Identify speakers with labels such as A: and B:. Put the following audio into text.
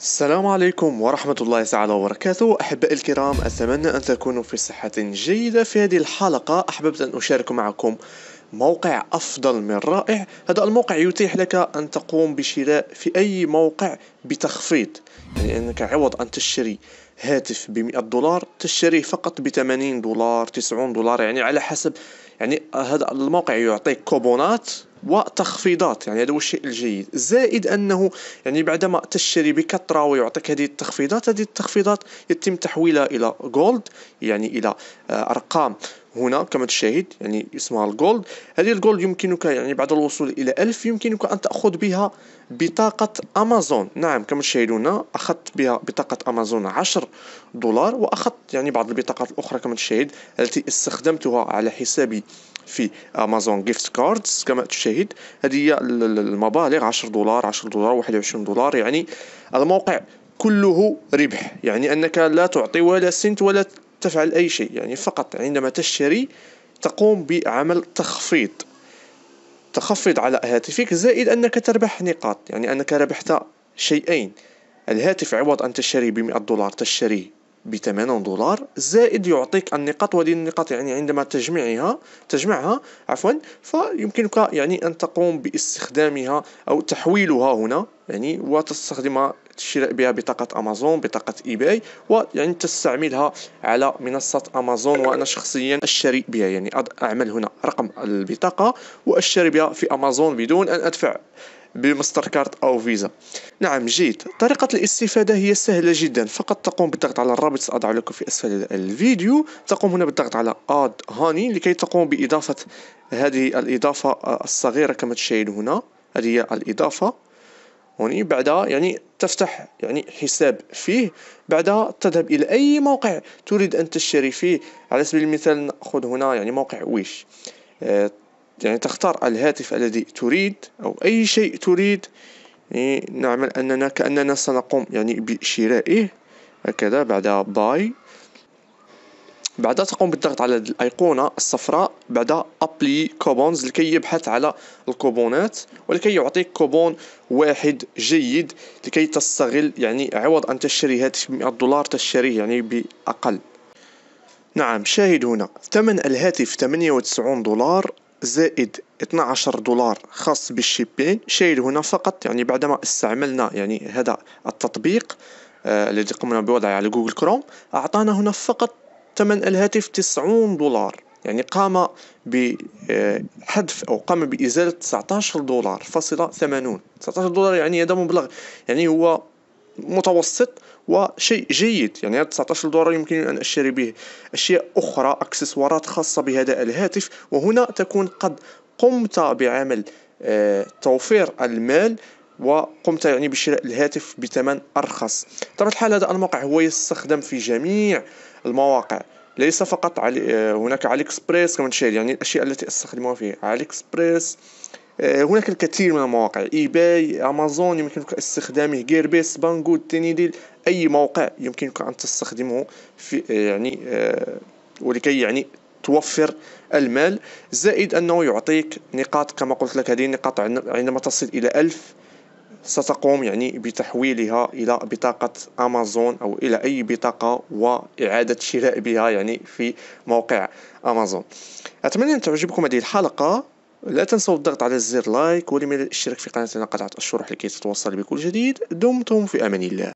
A: السلام عليكم ورحمة الله تعالى وبركاته أحبائي الكرام أتمنى أن تكونوا في صحة جيدة في هذه الحلقة أحببت أن أشارك معكم موقع أفضل من رائع هذا الموقع يتيح لك أن تقوم بشراء في أي موقع بتخفيض يعني أنك عوض أن تشتري هاتف ب 100 دولار تشتريه فقط ب 80 دولار 90 دولار يعني على حسب يعني هذا الموقع يعطيك كوبونات وتخفيضات يعني هذا هو الشيء الجيد زائد انه يعني بعدما تشتري بكثره ويعطيك هذه التخفيضات هذه التخفيضات يتم تحويلها الى جولد يعني الى آه، ارقام هنا كما تشاهد يعني اسمها الجولد هذه الجولد يمكنك يعني بعد الوصول الى ألف يمكنك ان تاخذ بها بطاقه امازون نعم كما تشاهدون اخذت بها بطاقه امازون 10 دولار واخذت يعني بعض البطاقات الاخرى كما تشاهد التي استخدمتها على حسابي في امازون جيفت كاردز كما تشاهد هذه هي المبالغ 10 دولار 10 دولار 21 دولار يعني الموقع كله ربح يعني انك لا تعطي ولا سنت ولا تفعل أي شيء يعني فقط عندما تشتري تقوم بعمل تخفيض تخفض على هاتفك زائد أنك تربح نقاط يعني أنك ربحت شيئين الهاتف عوض أن تشتري بمئة دولار تشتريه ب 80 دولار زائد يعطيك النقاط وهذه النقاط يعني عندما تجمعها تجمعها عفوا فيمكنك يعني ان تقوم باستخدامها او تحويلها هنا يعني وتستخدمها الشراء بها بطاقة أمازون بطاقة إي باي ويعني تستعملها على منصة أمازون وأنا شخصيا أشتري بها يعني أعمل هنا رقم البطاقة وأشتري بها في أمازون بدون أن أدفع بمستر كارت او فيزا نعم جيد طريقة الاستفادة هي سهلة جدا فقط تقوم بالضغط على الرابط سأضع لكم في اسفل الفيديو تقوم هنا بالضغط على اد هاني لكي تقوم باضافة هذه الاضافة الصغيرة كما تشاهد هنا هذه هي الاضافة هوني بعدها يعني تفتح يعني حساب فيه بعدها تذهب الى اي موقع تريد ان تشتري فيه على سبيل المثال ناخذ هنا يعني موقع ويش يعني تختار الهاتف الذي تريد أو أي شيء تريد يعني نعمل أننا كأننا سنقوم يعني بشرائه هكذا بعد باي بعدها تقوم بالضغط على الأيقونة الصفراء بعد أبلي كوبونز لكي يبحث على الكوبونات ولكي يعطيك كوبون واحد جيد لكي تستغل يعني عوض أن تشتري هاتف 100 دولار تشتريه يعني بأقل نعم شاهد هنا ثمن الهاتف 98 دولار زائد 12 دولار خاص بالشيبين شايل هنا فقط يعني بعدما استعملنا يعني هذا التطبيق آه، الذي قمنا بوضعه على جوجل كروم أعطانا هنا فقط ثمن الهاتف 90 دولار يعني قام بحذف آه، أو قام بإزالة 19 دولار فاصلة 80 19 دولار يعني هذا مبلغ يعني هو متوسط وشيء جيد يعني هذا 19 دولار يمكن أن أشتري به أشياء أخرى أكسسوارات خاصة بهذا الهاتف وهنا تكون قد قمت بعمل آه، توفير المال وقمت يعني بشراء الهاتف بثمن أرخص طبعا الحال هذا الموقع هو يستخدم في جميع المواقع ليس فقط علي آه، هناك علي اكسبريس كما تشاهد يعني الاشياء التي استخدمها فيه علي اكسبريس آه، هناك الكثير من المواقع ايباي امازون يمكنك استخدامه جيربيس بانجو تينيديل اي موقع يمكنك ان تستخدمه في آه، يعني آه، ولكي يعني توفر المال زائد انه يعطيك نقاط كما قلت لك هذه النقاط عندما تصل الى ألف ستقوم يعني بتحويلها إلى بطاقة أمازون أو إلى أي بطاقة وإعادة شراء بها يعني في موقع أمازون أتمنى أن تعجبكم هذه الحلقة لا تنسوا الضغط على زر لايك ولمن الاشتراك في قناتنا قطعة الشروح لكي تتوصل بكل جديد دمتم في أمان الله